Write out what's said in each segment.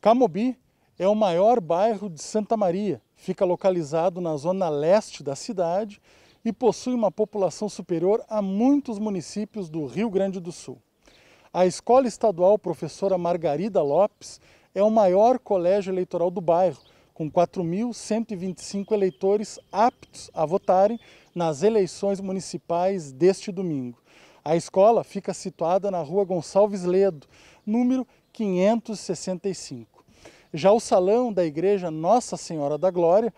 Camobi é o maior bairro de Santa Maria. Fica localizado na zona leste da cidade e possui uma população superior a muitos municípios do Rio Grande do Sul. A Escola Estadual Professora Margarida Lopes é o maior colégio eleitoral do bairro, com 4.125 eleitores aptos a votarem nas eleições municipais deste domingo. A escola fica situada na rua Gonçalves Ledo, número 565. Já o salão da igreja Nossa Senhora da Glória,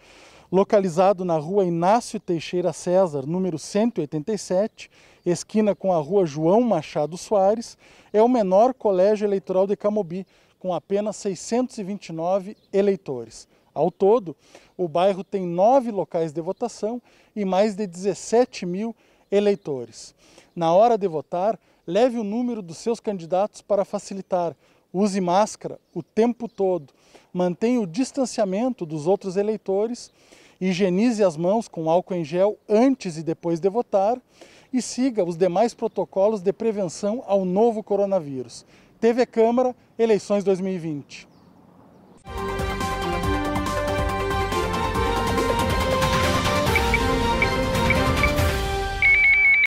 localizado na rua Inácio Teixeira César, número 187, esquina com a rua João Machado Soares, é o menor colégio eleitoral de Camobi, com apenas 629 eleitores. Ao todo, o bairro tem nove locais de votação e mais de 17 mil eleitores. Na hora de votar, leve o número dos seus candidatos para facilitar Use máscara o tempo todo. Mantenha o distanciamento dos outros eleitores. Higienize as mãos com álcool em gel antes e depois de votar. E siga os demais protocolos de prevenção ao novo coronavírus. TV Câmara, eleições 2020.